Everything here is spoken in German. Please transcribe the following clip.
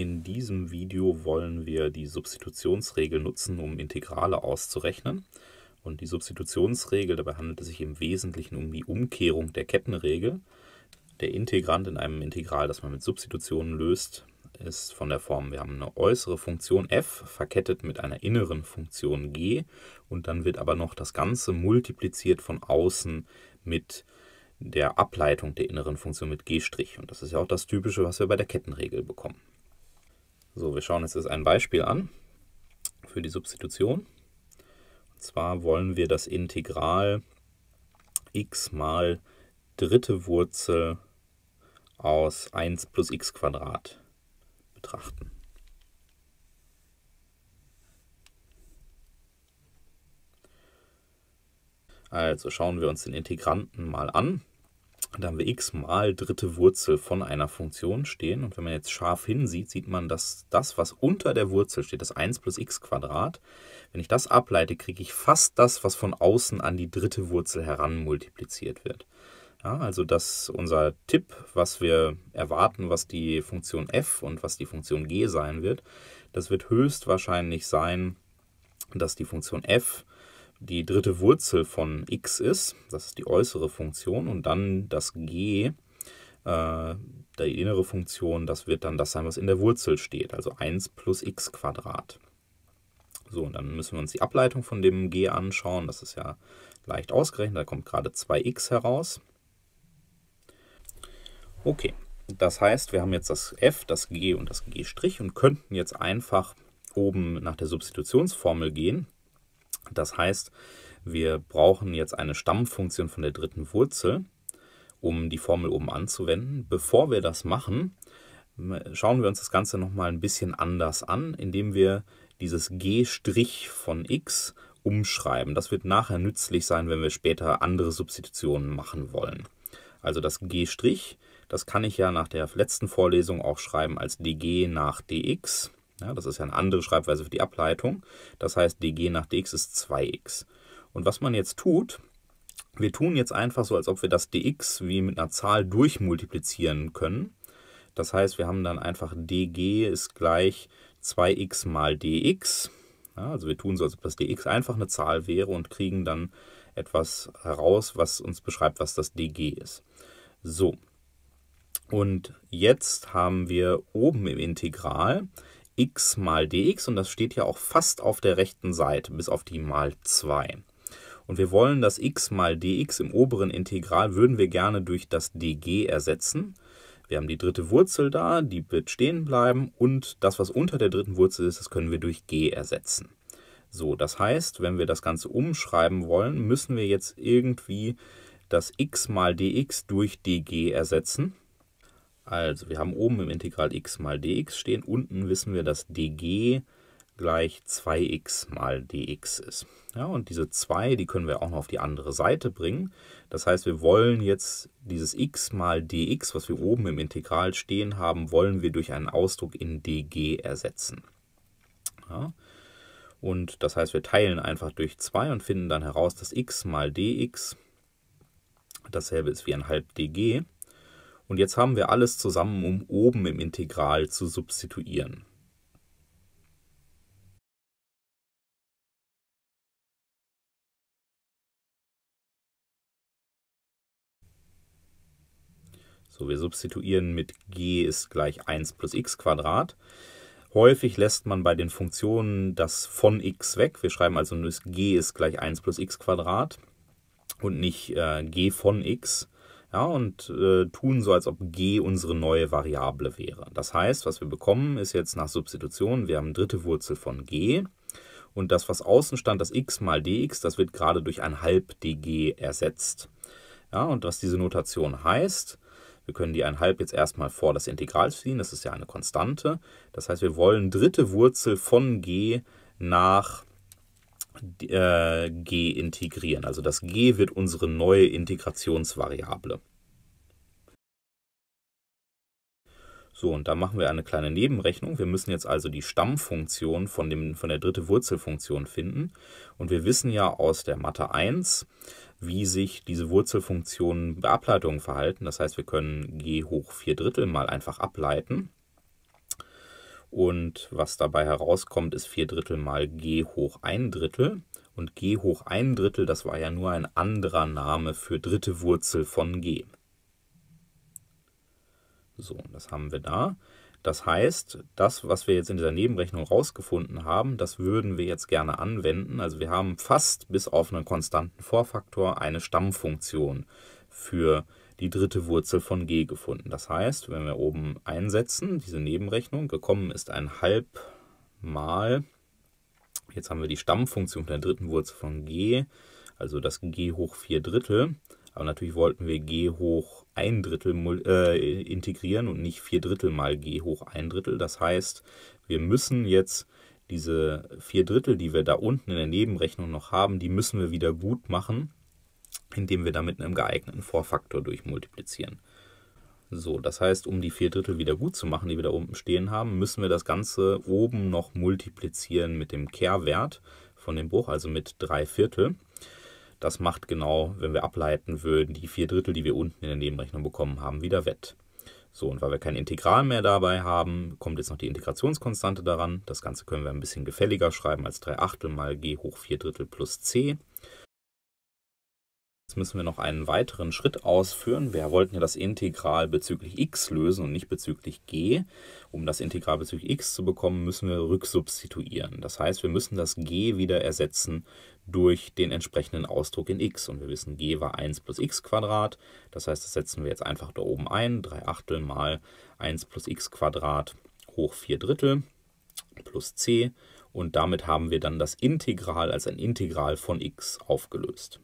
In diesem Video wollen wir die Substitutionsregel nutzen, um Integrale auszurechnen. Und die Substitutionsregel, dabei handelt es sich im Wesentlichen um die Umkehrung der Kettenregel. Der Integrant in einem Integral, das man mit Substitutionen löst, ist von der Form, wir haben eine äußere Funktion f verkettet mit einer inneren Funktion g und dann wird aber noch das Ganze multipliziert von außen mit der Ableitung der inneren Funktion mit g'. Und das ist ja auch das Typische, was wir bei der Kettenregel bekommen. So, wir schauen uns jetzt ein Beispiel an für die Substitution. Und zwar wollen wir das Integral x mal dritte Wurzel aus 1 plus x Quadrat betrachten. Also schauen wir uns den Integranten mal an. Und da haben wir x mal dritte Wurzel von einer Funktion stehen. Und wenn man jetzt scharf hinsieht, sieht man, dass das, was unter der Wurzel steht, das 1 plus x Quadrat, wenn ich das ableite, kriege ich fast das, was von außen an die dritte Wurzel heran multipliziert wird. Ja, also dass unser Tipp, was wir erwarten, was die Funktion f und was die Funktion g sein wird, das wird höchstwahrscheinlich sein, dass die Funktion f die dritte Wurzel von x ist, das ist die äußere Funktion, und dann das g, äh, die innere Funktion, das wird dann das sein, was in der Wurzel steht, also 1 plus x Quadrat. So, und dann müssen wir uns die Ableitung von dem g anschauen, das ist ja leicht ausgerechnet, da kommt gerade 2x heraus. Okay, das heißt, wir haben jetzt das f, das g und das g' und könnten jetzt einfach oben nach der Substitutionsformel gehen das heißt, wir brauchen jetzt eine Stammfunktion von der dritten Wurzel, um die Formel oben anzuwenden. Bevor wir das machen, schauen wir uns das Ganze nochmal ein bisschen anders an, indem wir dieses g' von x umschreiben. Das wird nachher nützlich sein, wenn wir später andere Substitutionen machen wollen. Also das g', das kann ich ja nach der letzten Vorlesung auch schreiben als dg nach dx. Ja, das ist ja eine andere Schreibweise für die Ableitung. Das heißt, dg nach dx ist 2x. Und was man jetzt tut, wir tun jetzt einfach so, als ob wir das dx wie mit einer Zahl durchmultiplizieren können. Das heißt, wir haben dann einfach dg ist gleich 2x mal dx. Ja, also wir tun so, als ob das dx einfach eine Zahl wäre und kriegen dann etwas heraus, was uns beschreibt, was das dg ist. So, und jetzt haben wir oben im Integral x mal dx und das steht ja auch fast auf der rechten Seite, bis auf die mal 2. Und wir wollen das x mal dx im oberen Integral, würden wir gerne durch das dg ersetzen. Wir haben die dritte Wurzel da, die wird stehen bleiben und das, was unter der dritten Wurzel ist, das können wir durch g ersetzen. So, das heißt, wenn wir das Ganze umschreiben wollen, müssen wir jetzt irgendwie das x mal dx durch dg ersetzen. Also, wir haben oben im Integral x mal dx stehen. Unten wissen wir, dass dg gleich 2x mal dx ist. Ja, und diese 2, die können wir auch noch auf die andere Seite bringen. Das heißt, wir wollen jetzt dieses x mal dx, was wir oben im Integral stehen haben, wollen wir durch einen Ausdruck in dg ersetzen. Ja, und das heißt, wir teilen einfach durch 2 und finden dann heraus, dass x mal dx dasselbe ist wie ein halb dg. Und jetzt haben wir alles zusammen, um oben im Integral zu substituieren. So, wir substituieren mit g ist gleich 1 plus x Quadrat. Häufig lässt man bei den Funktionen das von x weg. Wir schreiben also nur g ist gleich 1 plus x Quadrat und nicht äh, g von x ja, und äh, tun so, als ob g unsere neue Variable wäre. Das heißt, was wir bekommen, ist jetzt nach Substitution, wir haben dritte Wurzel von g und das, was außen stand, das x mal dx, das wird gerade durch ein halb dg ersetzt. Ja, und was diese Notation heißt, wir können die 1,5 jetzt erstmal vor das Integral ziehen, das ist ja eine Konstante. Das heißt, wir wollen dritte Wurzel von g nach äh, G integrieren. Also das G wird unsere neue Integrationsvariable. So, und da machen wir eine kleine Nebenrechnung. Wir müssen jetzt also die Stammfunktion von, dem, von der dritte Wurzelfunktion finden. Und wir wissen ja aus der Mathe 1, wie sich diese Wurzelfunktionen bei Ableitungen verhalten. Das heißt, wir können g hoch 4 Drittel mal einfach ableiten. Und was dabei herauskommt, ist 4 Drittel mal g hoch 1 Drittel. Und g hoch 1 Drittel, das war ja nur ein anderer Name für dritte Wurzel von g. So, das haben wir da. Das heißt, das, was wir jetzt in dieser Nebenrechnung rausgefunden haben, das würden wir jetzt gerne anwenden. Also wir haben fast bis auf einen konstanten Vorfaktor eine Stammfunktion für die dritte Wurzel von g gefunden. Das heißt, wenn wir oben einsetzen, diese Nebenrechnung, gekommen ist ein halb mal, jetzt haben wir die Stammfunktion der dritten Wurzel von g, also das g hoch 4 Drittel, aber natürlich wollten wir g hoch 1 Drittel äh, integrieren und nicht 4 Drittel mal g hoch 1 Drittel. Das heißt, wir müssen jetzt diese 4 Drittel, die wir da unten in der Nebenrechnung noch haben, die müssen wir wieder gut machen indem wir damit einen geeigneten Vorfaktor durchmultiplizieren. So, das heißt, um die vier Drittel wieder gut zu machen, die wir da unten stehen haben, müssen wir das Ganze oben noch multiplizieren mit dem Kehrwert von dem Bruch, also mit drei Viertel. Das macht genau, wenn wir ableiten würden, die vier Drittel, die wir unten in der Nebenrechnung bekommen haben, wieder wett. So, und weil wir kein Integral mehr dabei haben, kommt jetzt noch die Integrationskonstante daran. Das Ganze können wir ein bisschen gefälliger schreiben als 3 Achtel mal g hoch 4 Drittel plus c. Jetzt müssen wir noch einen weiteren Schritt ausführen. Wir wollten ja das Integral bezüglich x lösen und nicht bezüglich g. Um das Integral bezüglich x zu bekommen, müssen wir rücksubstituieren. Das heißt, wir müssen das g wieder ersetzen durch den entsprechenden Ausdruck in x. Und wir wissen, g war 1 plus x Quadrat. Das heißt, das setzen wir jetzt einfach da oben ein. 3 Achtel mal 1 plus x Quadrat hoch 4 Drittel plus c. Und damit haben wir dann das Integral als ein Integral von x aufgelöst.